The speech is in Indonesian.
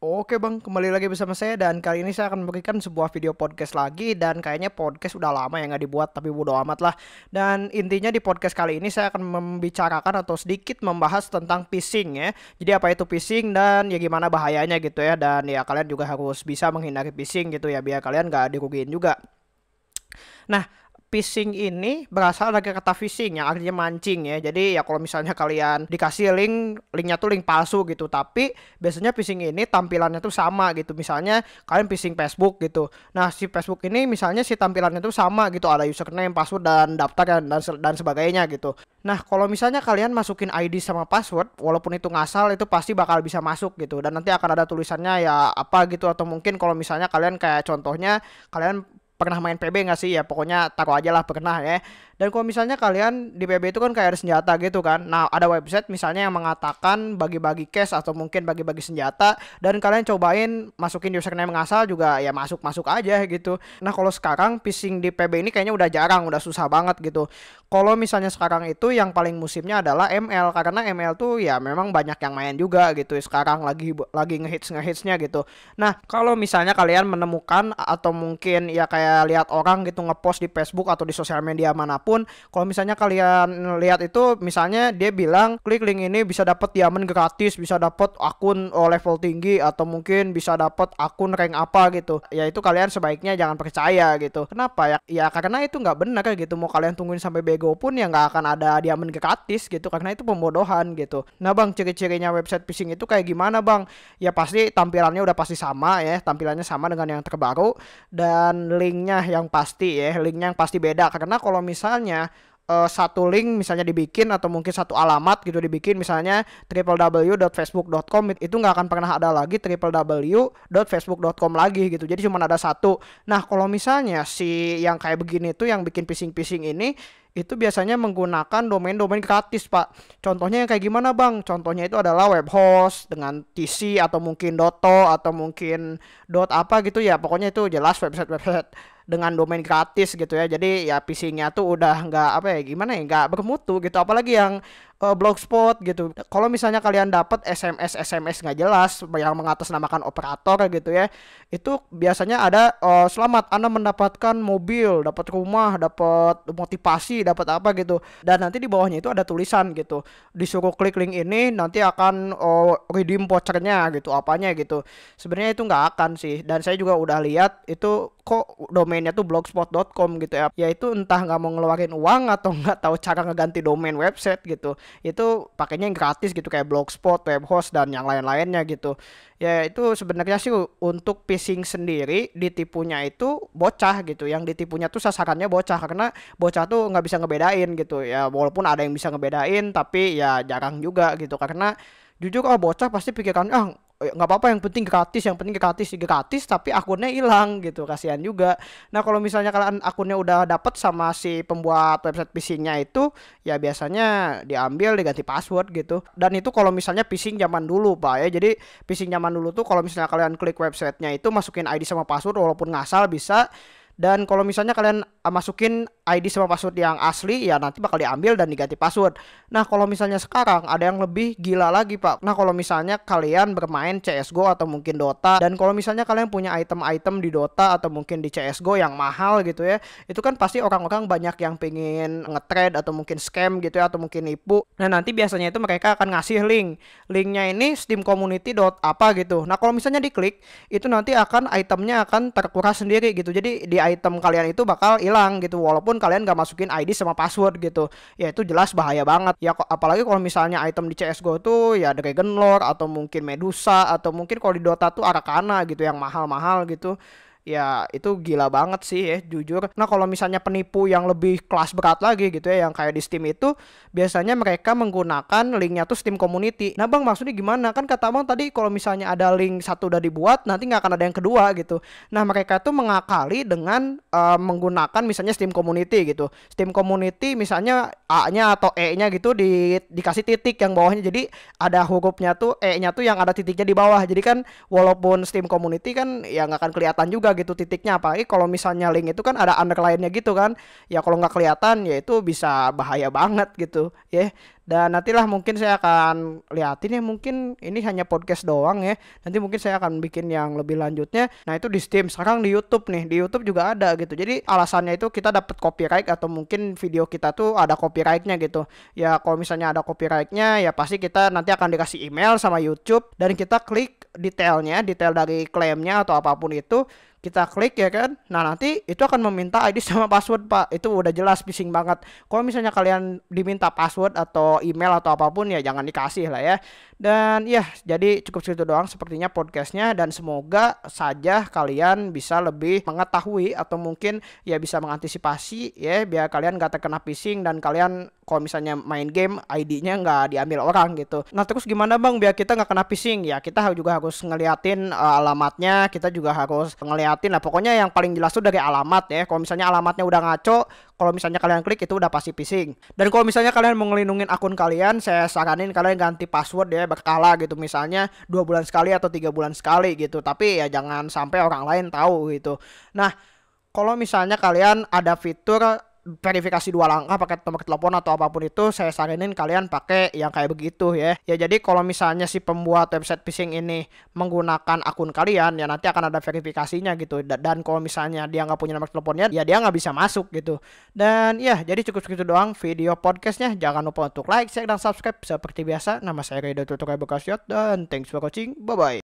Oke bang, kembali lagi bersama saya dan kali ini saya akan memberikan sebuah video podcast lagi dan kayaknya podcast udah lama ya nggak dibuat tapi bodo amat lah. Dan intinya di podcast kali ini saya akan membicarakan atau sedikit membahas tentang phishing ya. Jadi apa itu phishing dan ya gimana bahayanya gitu ya dan ya kalian juga harus bisa menghindari phishing gitu ya biar kalian nggak dirugiin juga. Nah, phishing ini berasal dari kata phishing yang artinya mancing ya. Jadi ya kalau misalnya kalian dikasih link, linknya tuh link palsu gitu. Tapi biasanya phishing ini tampilannya tuh sama gitu. Misalnya kalian phishing Facebook gitu. Nah si Facebook ini misalnya si tampilannya tuh sama gitu. Ada username, password, dan daftar dan, dan, dan sebagainya gitu. Nah kalau misalnya kalian masukin ID sama password, walaupun itu ngasal itu pasti bakal bisa masuk gitu. Dan nanti akan ada tulisannya ya apa gitu. Atau mungkin kalau misalnya kalian kayak contohnya kalian pernah main PB nggak sih ya pokoknya taruh aja lah pernah ya dan kalau misalnya kalian di PB itu kan kayak ada senjata gitu kan nah ada website misalnya yang mengatakan bagi-bagi cash atau mungkin bagi-bagi senjata dan kalian cobain masukin username asal juga ya masuk masuk aja gitu nah kalau sekarang phishing di PB ini kayaknya udah jarang udah susah banget gitu kalau misalnya sekarang itu yang paling musimnya adalah ML karena ML tuh ya memang banyak yang main juga gitu sekarang lagi lagi ngehits ngehitsnya gitu nah kalau misalnya kalian menemukan atau mungkin ya kayak kayak lihat orang gitu ngepost di Facebook atau di sosial media manapun kalau misalnya kalian lihat itu misalnya dia bilang klik link ini bisa dapat diamond gratis bisa dapat akun oh, level tinggi atau mungkin bisa dapat akun rank apa gitu ya itu kalian sebaiknya jangan percaya gitu kenapa ya ya karena itu nggak benar gitu mau kalian tungguin sampai bego pun ya nggak akan ada diamond gratis gitu karena itu pembodohan gitu nah bang ciri-cirinya website phishing itu kayak gimana bang ya pasti tampilannya udah pasti sama ya tampilannya sama dengan yang terbaru dan link linknya yang pasti ya linknya yang pasti beda karena kalau misalnya uh, satu link misalnya dibikin atau mungkin satu alamat gitu dibikin misalnya www.facebook.com itu nggak akan pernah ada lagi www.facebook.com lagi gitu jadi cuma ada satu nah kalau misalnya si yang kayak begini tuh yang bikin pising-pising ini itu biasanya menggunakan domain-domain gratis pak contohnya yang kayak gimana bang contohnya itu adalah web host dengan TC atau mungkin .to atau mungkin dot .apa gitu ya pokoknya itu jelas website-website dengan domain gratis gitu ya jadi ya PC-nya tuh udah nggak apa ya gimana ya nggak bermutu gitu apalagi yang uh, blogspot gitu. Kalau misalnya kalian dapat SMS SMS nggak jelas yang mengatasnamakan operator gitu ya, itu biasanya ada uh, selamat Anda mendapatkan mobil, dapat rumah, dapat motivasi, dapat apa gitu. Dan nanti di bawahnya itu ada tulisan gitu, disuruh klik link ini nanti akan uh, redeem vouchernya gitu, apanya gitu. Sebenarnya itu nggak akan sih. Dan saya juga udah lihat itu kok domainnya tuh blogspot.com gitu ya. Yaitu entah nggak mau ngeluarin uang atau nggak tahu cara ngeganti domain website gitu itu pakainya yang gratis gitu kayak blogspot, webhost dan yang lain-lainnya gitu. Ya itu sebenarnya sih untuk phishing sendiri ditipunya itu bocah gitu. Yang ditipunya tuh sasarannya bocah karena bocah tuh nggak bisa ngebedain gitu. Ya walaupun ada yang bisa ngebedain tapi ya jarang juga gitu karena jujur oh bocah pasti pikirkan ah nggak apa-apa yang penting gratis yang penting gratis gratis tapi akunnya hilang gitu kasihan juga nah kalau misalnya kalian akunnya udah dapet sama si pembuat website phishingnya itu ya biasanya diambil diganti password gitu dan itu kalau misalnya phishing zaman dulu pak ya jadi phishing zaman dulu tuh kalau misalnya kalian klik websitenya itu masukin ID sama password walaupun ngasal bisa dan kalau misalnya kalian masukin ID sama password yang asli ya nanti bakal diambil dan diganti password. Nah, kalau misalnya sekarang ada yang lebih gila lagi, Pak. Nah, kalau misalnya kalian bermain CS:GO atau mungkin Dota dan kalau misalnya kalian punya item-item di Dota atau mungkin di CS:GO yang mahal gitu ya, itu kan pasti orang-orang banyak yang pengen ngetrade atau mungkin scam gitu ya atau mungkin nipu. Nah, nanti biasanya itu mereka akan ngasih link. Linknya ini Steam Community dot apa gitu. Nah, kalau misalnya diklik, itu nanti akan itemnya akan terkuras sendiri gitu. Jadi di item kalian itu bakal hilang gitu walaupun kalian gak masukin ID sama password gitu ya itu jelas bahaya banget ya apalagi kalau misalnya item di CSGO tuh ya Dragon Lord atau mungkin Medusa atau mungkin kalau di Dota tuh Arcana gitu yang mahal-mahal gitu ya itu gila banget sih ya jujur. Nah kalau misalnya penipu yang lebih kelas berat lagi gitu ya yang kayak di Steam itu biasanya mereka menggunakan linknya tuh Steam Community. Nah bang maksudnya gimana kan kata bang tadi kalau misalnya ada link satu udah dibuat nanti nggak akan ada yang kedua gitu. Nah mereka tuh mengakali dengan uh, menggunakan misalnya Steam Community gitu. Steam Community misalnya A-nya atau E-nya gitu di dikasih titik yang bawahnya jadi ada hurufnya tuh E-nya tuh yang ada titiknya di bawah. Jadi kan walaupun Steam Community kan ya nggak akan kelihatan juga udah gitu titiknya apalagi kalau misalnya link itu kan ada underline-nya gitu kan ya kalau nggak kelihatan ya itu bisa bahaya banget gitu ya dan nantilah mungkin saya akan liatin ya mungkin ini hanya podcast doang ya nanti mungkin saya akan bikin yang lebih lanjutnya nah itu di Steam sekarang di YouTube nih di YouTube juga ada gitu jadi alasannya itu kita dapat copyright atau mungkin video kita tuh ada copyrightnya gitu ya kalau misalnya ada copyrightnya ya pasti kita nanti akan dikasih email sama YouTube dan kita klik detailnya detail dari klaimnya atau apapun itu kita klik ya kan nah nanti itu akan meminta ID sama password pak itu udah jelas bising banget kalau misalnya kalian diminta password atau email atau apapun ya jangan dikasih lah ya dan ya, jadi cukup segitu doang sepertinya podcastnya dan semoga saja kalian bisa lebih mengetahui atau mungkin ya bisa mengantisipasi ya biar kalian gak terkena phishing dan kalian kalau misalnya main game ID-nya nggak diambil orang gitu. Nah terus gimana bang biar kita nggak kena phishing? Ya kita juga harus ngeliatin uh, alamatnya, kita juga harus ngeliatin. Nah pokoknya yang paling jelas tuh dari alamat ya. Kalau misalnya alamatnya udah ngaco, kalau misalnya kalian klik itu udah pasti phishing. Dan kalau misalnya kalian mau ngelindungin akun kalian, saya saranin kalian ganti password ya berkala gitu misalnya dua bulan sekali atau tiga bulan sekali gitu tapi ya jangan sampai orang lain tahu gitu nah kalau misalnya kalian ada fitur verifikasi dua langkah pakai nomor telepon atau apapun itu saya saranin kalian pakai yang kayak begitu ya ya jadi kalau misalnya si pembuat website phishing ini menggunakan akun kalian ya nanti akan ada verifikasinya gitu dan kalau misalnya dia nggak punya nomor teleponnya ya dia nggak bisa masuk gitu dan ya jadi cukup segitu doang video podcastnya jangan lupa untuk like share dan subscribe seperti biasa nama saya Redo Tutukai Bekasiot dan thanks for watching bye bye